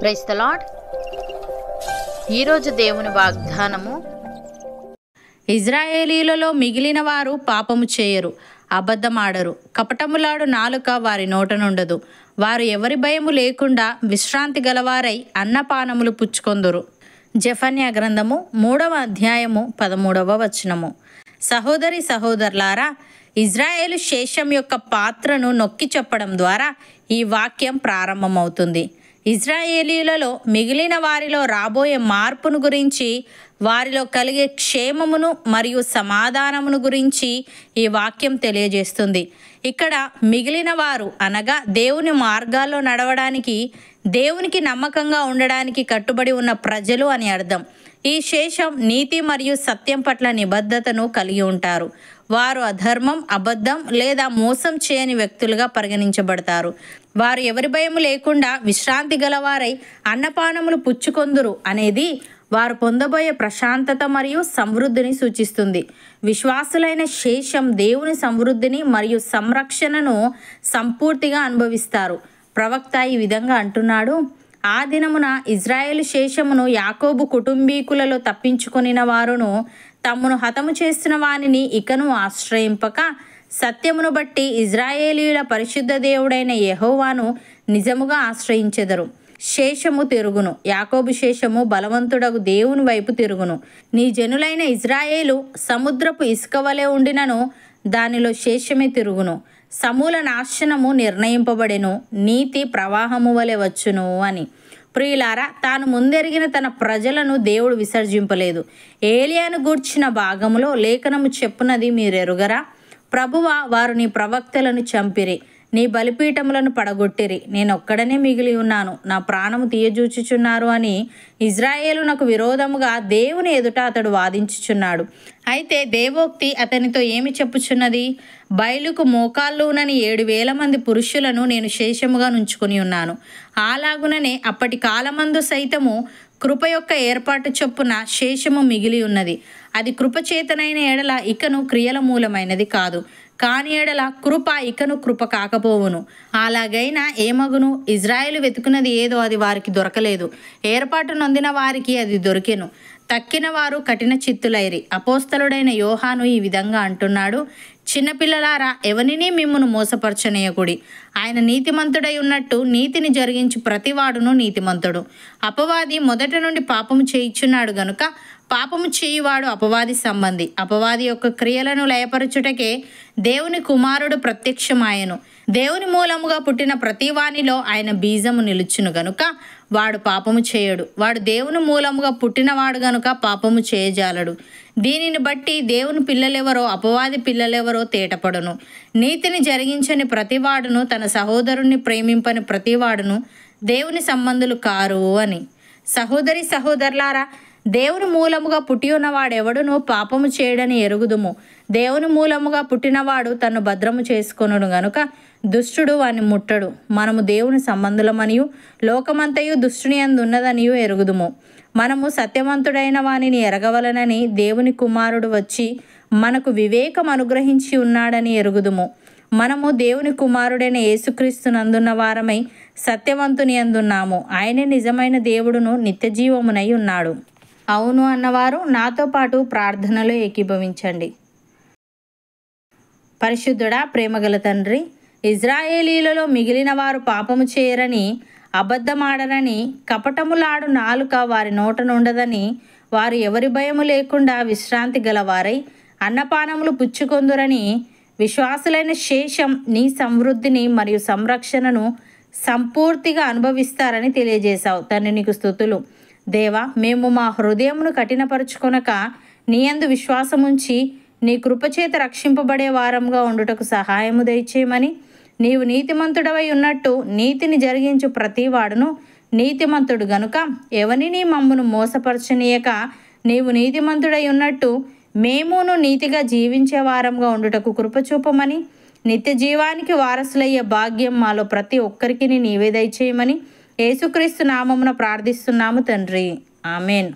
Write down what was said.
price ఈరోజు దేవుని వాగ్దానము ఇజ్రాయేలీలలో మిగిలిన వారు పాపము చేయరు అబద్ధమాడరు కపటములాడు నాలుక వారి నోటనుండదు వారు ఎవరి భయము లేకుండా విశ్రాంతి గలవారై అన్నపానములు పుచ్చుకొందురు జఫన్య గ్రంథము మూడవ అధ్యాయము పదమూడవ వచనము సహోదరి సహోదరులారా ఇజ్రాయేలు శేషం యొక్క పాత్రను నొక్కి చెప్పడం ద్వారా ఈ వాక్యం ప్రారంభమవుతుంది ఇజ్రాయేలీలలో మిగిలిన వారిలో రాబోయే మార్పును గురించి వారిలో కలిగే క్షేమమును మరియు సమాధానమును గురించి ఈ వాక్యం తెలియజేస్తుంది ఇక్కడ మిగిలిన వారు అనగా దేవుని మార్గాల్లో నడవడానికి దేవునికి నమ్మకంగా ఉండడానికి కట్టుబడి ఉన్న ప్రజలు అని అర్థం ఈ శేషం నీతి మరియు సత్యం పట్ల నిబద్ధతను కలిగి ఉంటారు వారు అధర్మం అబద్ధం లేదా మోసం చేయని వ్యక్తులుగా పరిగణించబడతారు వారు ఎవరి భయం లేకుండా విశ్రాంతి గలవారై అన్నపానములు పుచ్చుకొందురు అనేది వారు పొందబోయే ప్రశాంతత మరియు సమృద్ధిని సూచిస్తుంది విశ్వాసులైన శేషం దేవుని సమృద్ధిని మరియు సంరక్షణను సంపూర్తిగా అనుభవిస్తారు ప్రవక్త ఈ విధంగా అంటున్నాడు ఆ దినమున ఇజ్రాయేల్ శేషమును యాకోబు కుటుంబీకులలో తప్పించుకుని వారును తమ్మును హతము చేసిన వానిని ఇకను ఆశ్రయింపక సత్యమును బట్టి ఇజ్రాయేలీయుల పరిశుద్ధ దేవుడైన యహోవాను నిజముగా ఆశ్రయించెదరు శేషము తిరుగును యాకోబు శేషము బలవంతుడకు దేవుని వైపు తిరుగును నీ జనులైన ఇజ్రాయేలు సముద్రపు ఇసుక వలె ఉండినను దానిలో శేషమే తిరుగును సమూల నాశనము నిర్ణయింపబడెను నీతి ప్రవాహము వలె వచ్చును అని ప్రియులారా తాను ముందెరిగిన తన ప్రజలను దేవుడు విసర్జింపలేదు ఏలియాను గూర్చిన భాగంలో లేఖనము చెప్పునది మీరెరుగరా ప్రభువ వారు నీ ప్రవక్తలను చంపిరి నీ బలిపీఠములను పడగొట్టిరి నేనొక్కడనే మిగిలి ఉన్నాను నా ప్రాణము తీయజూచుచున్నారు అని నాకు విరోధముగా దేవుని ఎదుట అతడు వాదించుచున్నాడు అయితే దేవోక్తి అతనితో ఏమి చెప్పుచున్నది బయలుకు మోకాళ్ళునని ఏడు వేల మంది పురుషులను నేను శేషముగా నుంచుకుని ఉన్నాను అలాగుననే అప్పటి కాలమందు సైతము కృప యొక్క ఏర్పాటు చొప్పున శేషము మిగిలి ఉన్నది అది కృపచేతనైన ఎడల ఇకను క్రియల మూలమైనది కాదు కాని ఎడల కృప ఇకను కృప కాకపోవును అలాగైనా ఏమగును ఇజ్రాయెల్ వెతుకున్నది ఏదో అది వారికి దొరకలేదు ఏర్పాటు నొందిన వారికి అది దొరికెను తక్కిన వారు కఠిన చిత్తులైరి అపోస్తలుడైన యోహాను ఈ విధంగా అంటున్నాడు చిన్నపిల్లలారా ఎవరిని మిమ్మను మోసపరచనీయకుడి ఆయన నీతిమంతుడై ఉన్నట్టు నీతిని జరిగించి ప్రతివాడును నీతిమంతుడు అపవాది మొదట నుండి పాపము చేయించున్నాడు గనుక పాపము చేయువాడు అపవాది సంబంధి అపవాది యొక్క క్రియలను లయపరచుటకే దేవుని కుమారుడు ప్రత్యక్షమాయను దేవుని మూలముగా పుట్టిన ప్రతివానిలో ఆయన బీజము నిలుచును గనుక వాడు పాపము చేయడు వాడు దేవుని మూలముగా పుట్టినవాడు గనుక పాపము చేయజాలడు దీనిని బట్టి దేవుని పిల్లలెవరో అపవాది పిల్లలెవరో తేటపడును నీతిని జరిగించని ప్రతివాడును తన సహోదరుణ్ణి ప్రేమింపని ప్రతివాడును దేవుని సంబంధులు కారు అని సహోదరి సహోదరులారా దేవుని మూలముగా పుట్టి ఉన్నవాడెవడును పాపము చేయడని ఎరుగుదుము దేవుని మూలముగా పుట్టినవాడు తను భద్రము చేసుకొనుడు గనుక దుష్టుడు వాని ముట్టడు మనము దేవుని సంబంధులమనియు లోకమంతయు దుష్టుని అందున్నదనియు ఎరుగుదుము మనము సత్యవంతుడైన వానిని ఎరగవలనని దేవుని కుమారుడు వచ్చి మనకు వివేకం అనుగ్రహించి ఉన్నాడని ఎరుగుదుము మనము దేవుని కుమారుడైన యేసుక్రీస్తునందున్న వారమై సత్యవంతుని అందున్నాము ఆయనే నిజమైన దేవుడును నిత్యజీవమునై ఉన్నాడు అవును అన్నవారు నాతో పాటు ప్రార్థనలో ఏకీభవించండి పరిశుద్ధుడా ప్రేమగల తండ్రి ఇజ్రాయేలీలలో మిగిలిన వారు పాపము చేయరని అబద్ధమాడరని కపటములాడు నాలుక వారి నోటనుండదని వారు ఎవరి భయము లేకుండా విశ్రాంతి గలవారై అన్నపానములు పుచ్చుకొందురని విశ్వాసులైన శేషం నీ సమృద్ధిని మరియు సంరక్షణను సంపూర్తిగా అనుభవిస్తారని తెలియజేశావు తండ్రి నీకు స్థుతులు దేవా మేము మా హృదయమును కఠినపరుచుకొనక నీయందు విశ్వాసముంచి నీ కృపచేత రక్షింపబడే వారంగా ఉండుటకు సహాయము దయచేయమని నీవు నీతిమంతుడవై ఉన్నట్టు నీతిని జరిగించు ప్రతివాడును నీతిమంతుడు గనుక నీ మమ్మును మోసపరచనీయక నీవు నీతిమంతుడై ఉన్నట్టు మేమును నీతిగా జీవించే వారంగా ఉండుటకు కృపచూపమని నిత్య జీవానికి వారసులయ్యే భాగ్యం మాలో ప్రతి ఒక్కరికి నీవే దయచేయమని యేసుక్రీస్తు నామమున ప్రార్థిస్తున్నాము తండ్రి ఆమెన్